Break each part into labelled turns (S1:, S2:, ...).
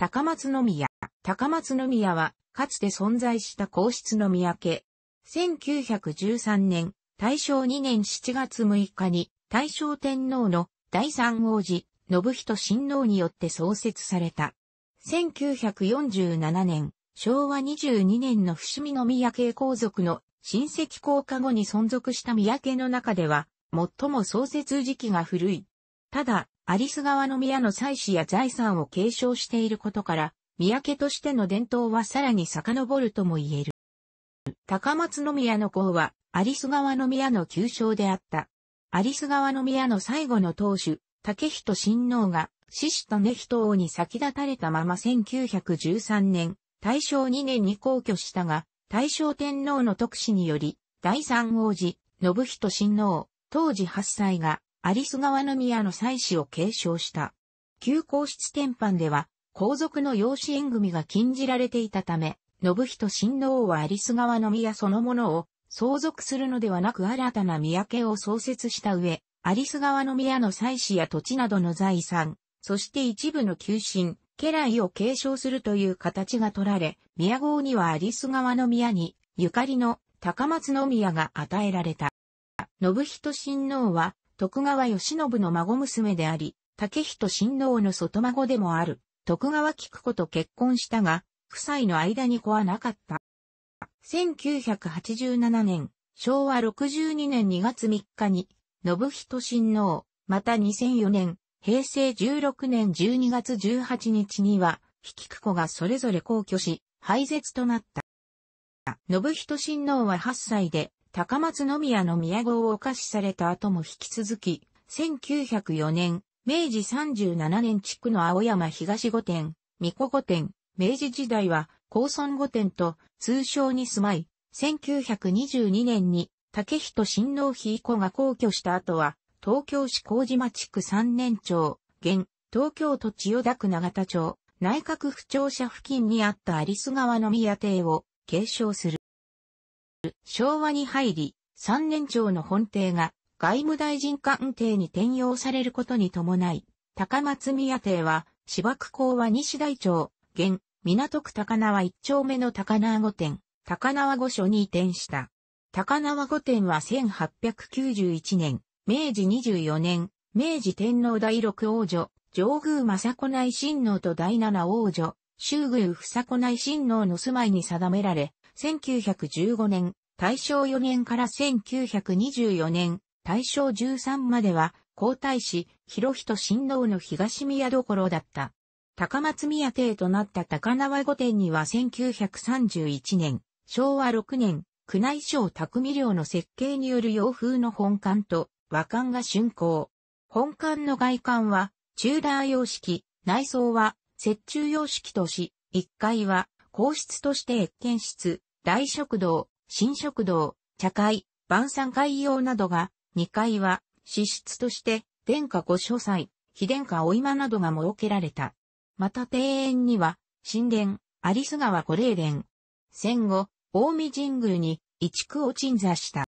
S1: 高松宮。高松宮は、かつて存在した皇室の宮家。1913年、大正2年7月6日に、大正天皇の第三王子、信人親王によって創設された。1947年、昭和22年の伏見宮家皇族の親戚降下後に存続した宮家の中では、最も創設時期が古い。ただ、アリス川の宮の祭祀や財産を継承していることから、三宅としての伝統はさらに遡るとも言える。高松宮の子は、アリス川の宮の旧称であった。アリス川の宮の最後の当主、竹人親王が、獅子と根人王に先立たれたまま1913年、大正2年に皇居したが、大正天皇の特使により、第三王子、信人親王、当時8歳が、アリス川宮の祭祀を継承した。旧皇室典範では、皇族の養子縁組が禁じられていたため、信人親王はアリス川宮そのものを相続するのではなく新たな宮家を創設した上、アリス川宮の祭祀や土地などの財産、そして一部の旧臣、家来を継承するという形が取られ、宮号にはアリス川宮に、ゆかりの高松宮が与えられた。信人親王は、徳川義信の孫娘であり、竹人親王の外孫でもある、徳川菊子と結婚したが、夫妻の間に子はなかった。1987年、昭和62年2月3日に、信人親王、また2004年、平成16年12月18日には、引き子がそれぞれ皇居し、廃絶となった。信人親王は8歳で、高松宮の宮号をお貸しされた後も引き続き、1904年、明治37年地区の青山東御殿、御子御殿、明治時代は高村御殿と通称に住まい、1922年に竹人親王妃子が皇居した後は、東京市麹島地区三年町、現、東京都千代田区永田町、内閣府庁舎付近にあった有栖川の宮邸を継承する。昭和に入り、3年長の本邸が外務大臣官邸に転用されることに伴い、高松宮邸は、芝区港は西大町、現、港区高輪一丁目の高輪御殿、高輪御所に移転した。高輪御殿は1891年、明治24年、明治天皇第六王女、上宮政子内親王と第七王女、周宮房子内親王の住まいに定められ、1915年、大正4年から1924年、大正13までは、皇太子、広人親王の東宮所だった。高松宮邸となった高輪御殿には1931年、昭和6年、宮内省匠寮の設計による洋風の本館と和館が竣工。本館の外観は、チューダー様式、内装は、折衷様式とし、1階は、皇室として越見室、大食堂、新食堂、茶会、晩餐会用などが、2階は、支出として、殿下御所祭、非殿下お今などが設けられた。また庭園には、神殿、有栖川御霊殿。戦後、大見神宮に、移築を鎮座した。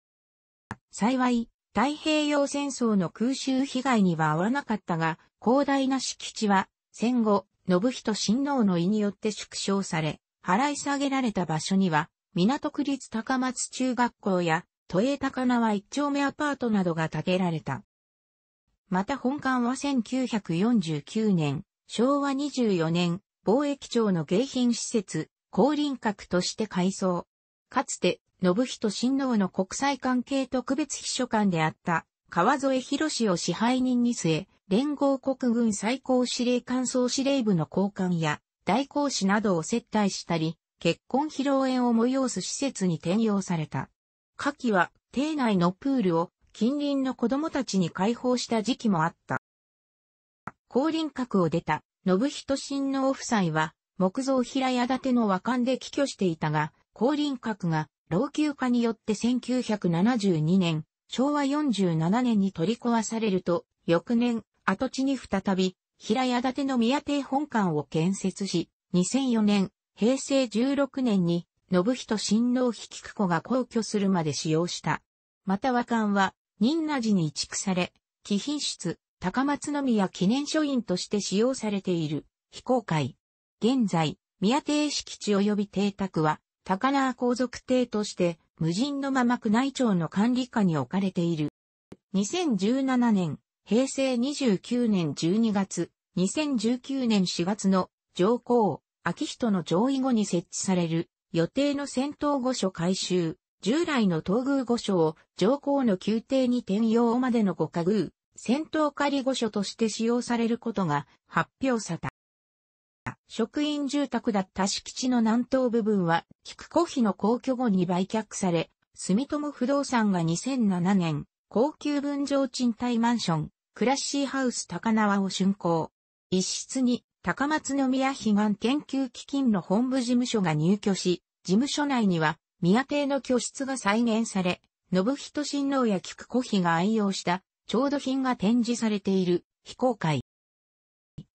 S1: 幸い、太平洋戦争の空襲被害には合わなかったが、広大な敷地は、戦後、信人親王の意によって縮小され、払い下げられた場所には、港区立高松中学校や、都営高輪一丁目アパートなどが建てられた。また本館は1949年、昭和24年、貿易庁の迎賓施設、降輪閣として改装。かつて、信人親王の国際関係特別秘書官であった、川添博士を支配人に据え、連合国軍最高司令官総司令部の交換や、大公使などを接待したり、結婚披露宴を催す施設に転用された。夏季は、邸内のプールを近隣の子供たちに開放した時期もあった。後輪閣を出た、信人親王夫妻は、木造平屋建ての和館で寄居していたが、後輪閣が老朽化によって1972年、昭和47年に取り壊されると、翌年、跡地に再び、平屋建ての宮邸本館を建設し、2004年、平成16年に、信人親王比菊子が皇居するまで使用した。また和漢は、仁和寺に移築され、貴賓室、高松宮記念書院として使用されている、非公開。現在、宮邸敷地及び邸宅は、高輪皇族邸として、無人のまま宮内庁の管理下に置かれている。2017年、平成29年12月、2019年4月の上皇、秋人の上位後に設置される予定の戦闘御所改修、従来の東宮御所を上皇の宮廷に転用までの五家宮、戦闘仮御所として使用されることが発表された。職員住宅だった敷地の南東部分は、菊子費の皇居後に売却され、住友不動産が2007年、高級分譲賃貸マンション、クラッシーハウス高輪を竣工。一室に高松宮悲願研究基金の本部事務所が入居し、事務所内には宮邸の居室が再現され、信人親王や菊子妃が愛用した調度品が展示されている非公開。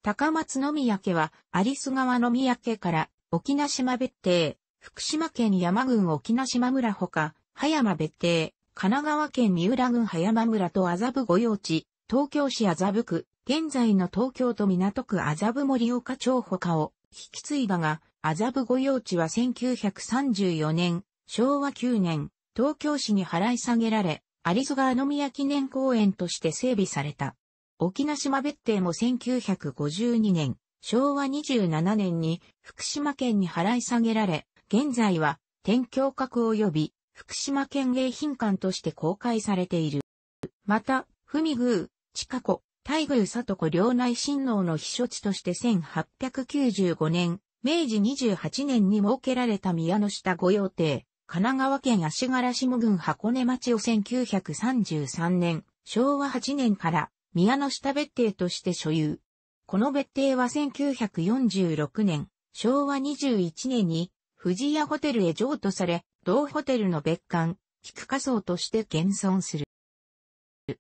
S1: 高松宮家は、有栖川宮家から沖縄島別邸、福島県山郡沖縄島村ほか、葉山別邸、神奈川県三浦郡葉山村と麻布御用地、東京市麻布区、現在の東京都港区麻布森岡町他を引き継いだが、麻布御用地は1934年、昭和9年、東京市に払い下げられ、有栖川宮記念公園として整備された。沖縄島別邸も1952年、昭和27年に福島県に払い下げられ、現在は天橋閣及び福島県迎賓館として公開されている。また、文宮、近子、大宮里子領内親王の避暑地として1895年、明治28年に設けられた宮の下御用邸、神奈川県足柄下郡箱根町を1933年、昭和8年から宮の下別邸として所有。この別邸は1946年、昭和21年に藤屋ホテルへ譲渡され、同ホテルの別館、菊花荘として現存する。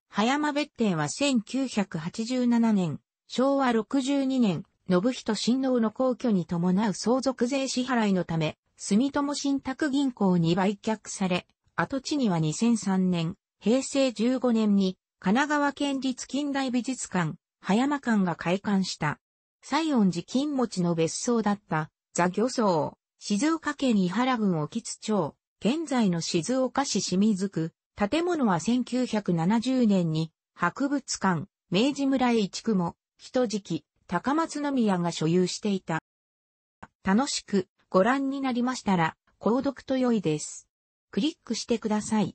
S1: 葉山別邸は1987年、昭和62年、信人親王の皇居に伴う相続税支払いのため、住友信託銀行に売却され、跡地には2003年、平成15年に、神奈川県立近代美術館、葉山館が開館した。西園寺金持ちの別荘だった、座漁荘、静岡県伊原郡沖津町、現在の静岡市清水区、建物は1970年に博物館、明治村へ移築も、人敷、高松宮が所有していた。楽しくご覧になりましたら、購読と良いです。クリックしてください。